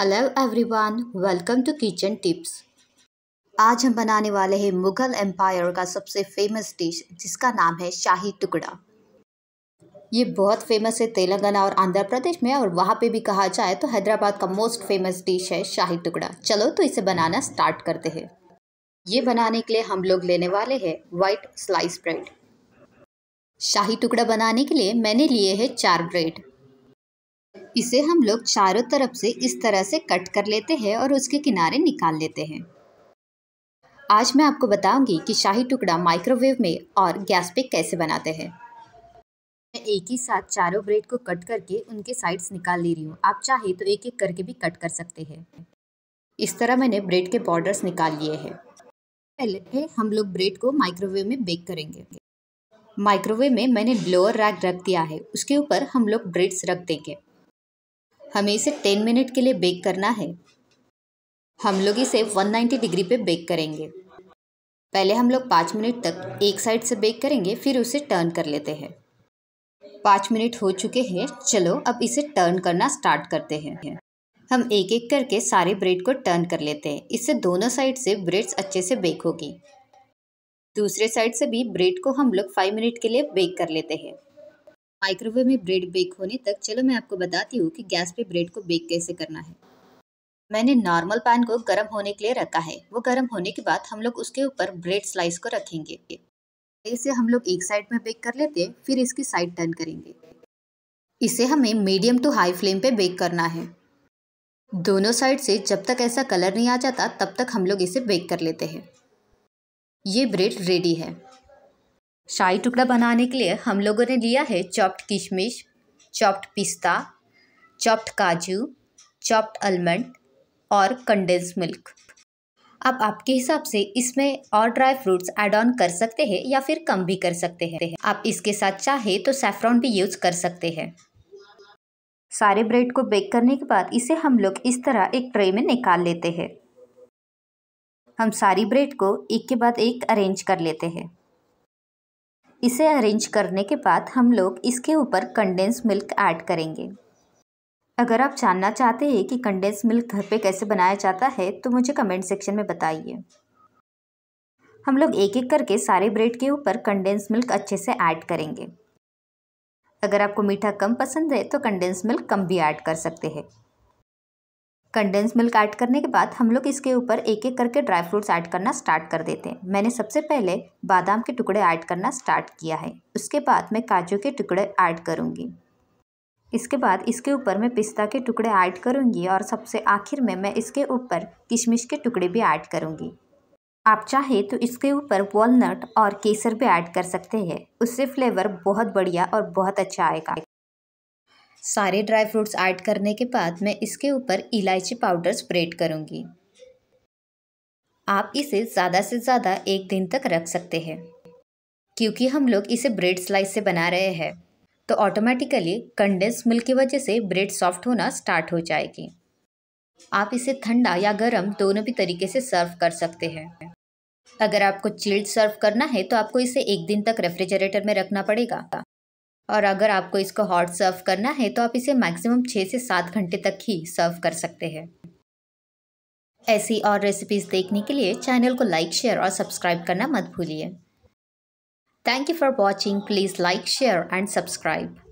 hello everyone welcome to kitchen tips आज हम बनाने वाले हैं मुगल एम्पायर का सबसे फेमस डिश जिसका नाम है शाही टुकड़ा ये बहुत फेमस है तेलंगाना और आंध्र प्रदेश में और वहाँ पे भी कहा जाए तो हैदराबाद का मोस्ट फेमस डिश है शाही टुकड़ा चलो तो इसे बनाना स्टार्ट करते हैं ये बनाने के लिए हम लोग लेने वाले हैं वाइट स्लाइस ब्रेड शाही टुकड़ा बनाने के लिए मैंने लिए है चार ब्रेड इसे हम लोग चारों तरफ से इस तरह से कट कर लेते हैं और उसके किनारे निकाल लेते हैं आज मैं आपको बताऊंगी कि शाही टुकड़ा माइक्रोवेव में और गैस पे कैसे बनाते हैं मैं एक ही साथ चारों ब्रेड को कट करके उनके साइड्स निकाल ले रही हूँ आप चाहे तो एक एक करके भी कट कर सकते हैं इस तरह मैंने ब्रेड के बॉर्डर्स निकाल लिए हैं पहले हम लोग ब्रेड को माइक्रोवेव में बेक करेंगे माइक्रोवेव में मैंने लोअर रैक रख दिया है उसके ऊपर हम लोग ब्रेड्स रख देंगे हमें इसे टेन मिनट के लिए बेक करना है हम लोग इसे वन नाइन्टी डिग्री पे बेक करेंगे पहले हम लोग पाँच मिनट तक एक साइड से बेक करेंगे फिर उसे टर्न कर लेते हैं पाँच मिनट हो चुके हैं चलो अब इसे टर्न करना स्टार्ट करते हैं हम एक एक करके सारे ब्रेड को टर्न कर लेते हैं इससे दोनों साइड से ब्रेड्स अच्छे से बेक होगी दूसरे साइड से भी ब्रेड को हम लोग फाइव मिनट के लिए बेक कर लेते हैं माइक्रोवेव में ब्रेड बेक होने तक चलो मैं आपको बताती हूँ कि गैस पे ब्रेड को बेक कैसे करना है मैंने नॉर्मल पैन को गर्म होने के लिए रखा है वो गर्म होने के बाद हम लोग उसके ऊपर ब्रेड स्लाइस को रखेंगे इसे हम लोग एक साइड में बेक कर लेते हैं फिर इसकी साइड टर्न करेंगे इसे हमें मीडियम टू हाई फ्लेम पे बेक करना है दोनों साइड से जब तक ऐसा कलर नहीं आ जाता तब तक हम लोग इसे बेक कर लेते हैं ये ब्रेड रेडी है शाही टुकड़ा बनाने के लिए हम लोगों ने लिया है चॉप्ड किशमिश चॉप्ड पिस्ता चॉप्ड काजू चॉप्ड आलमंड और कंडेंस मिल्क अब आपके हिसाब से इसमें और ड्राई फ्रूट्स ऐड ऑन कर सकते हैं या फिर कम भी कर सकते हैं आप इसके साथ चाहे तो सैफ्रॉन भी यूज़ कर सकते हैं सारे ब्रेड को बेक करने के बाद इसे हम लोग इस तरह एक ट्रे में निकाल लेते हैं हम सारी ब्रेड को एक के बाद एक अरेंज कर लेते हैं इसे अरेंज करने के बाद हम लोग इसके ऊपर कंडेंस मिल्क ऐड करेंगे अगर आप जानना चाहते हैं कि कंडेंस मिल्क घर पे कैसे बनाया जाता है तो मुझे कमेंट सेक्शन में बताइए हम लोग एक एक करके सारे ब्रेड के ऊपर कंडेंस मिल्क अच्छे से ऐड करेंगे अगर आपको मीठा कम पसंद है तो कंडेंस मिल्क कम भी ऐड कर सकते हैं कंडेंस मिल्क ऐड करने के बाद हम लोग इसके ऊपर एक एक करके ड्राई फ्रूट्स ऐड करना स्टार्ट कर देते हैं मैंने सबसे पहले बादाम के टुकड़े ऐड करना स्टार्ट किया है उसके बाद मैं काजू के टुकड़े ऐड करूँगी इसके बाद इसके ऊपर मैं पिस्ता के टुकड़े ऐड करूँगी और सबसे आखिर में मैं इसके ऊपर किशमिश के टुकड़े भी ऐड करूँगी आप चाहे तो इसके ऊपर वॉलनट और केसर भी ऐड कर सकते हैं उससे फ्लेवर बहुत बढ़िया और बहुत अच्छा आएगा सारे ड्राई फ्रूट्स ऐड करने के बाद मैं इसके ऊपर इलायची पाउडर स्प्रेड करूँगी आप इसे ज़्यादा से ज़्यादा एक दिन तक रख सकते हैं क्योंकि हम लोग इसे ब्रेड स्लाइस से बना रहे हैं तो ऑटोमेटिकली कंडेंस मिल्क की वजह से ब्रेड सॉफ्ट होना स्टार्ट हो जाएगी आप इसे ठंडा या गर्म दोनों भी तरीके से सर्व कर सकते हैं अगर आपको चिल्ड सर्व करना है तो आपको इसे एक दिन तक रेफ्रिजरेटर में रखना पड़ेगा और अगर आपको इसको हॉट सर्व करना है तो आप इसे मैक्सिमम छः से सात घंटे तक ही सर्व कर सकते हैं ऐसी और रेसिपीज़ देखने के लिए चैनल को लाइक शेयर और सब्सक्राइब करना मत भूलिए thank you for watching please like share and subscribe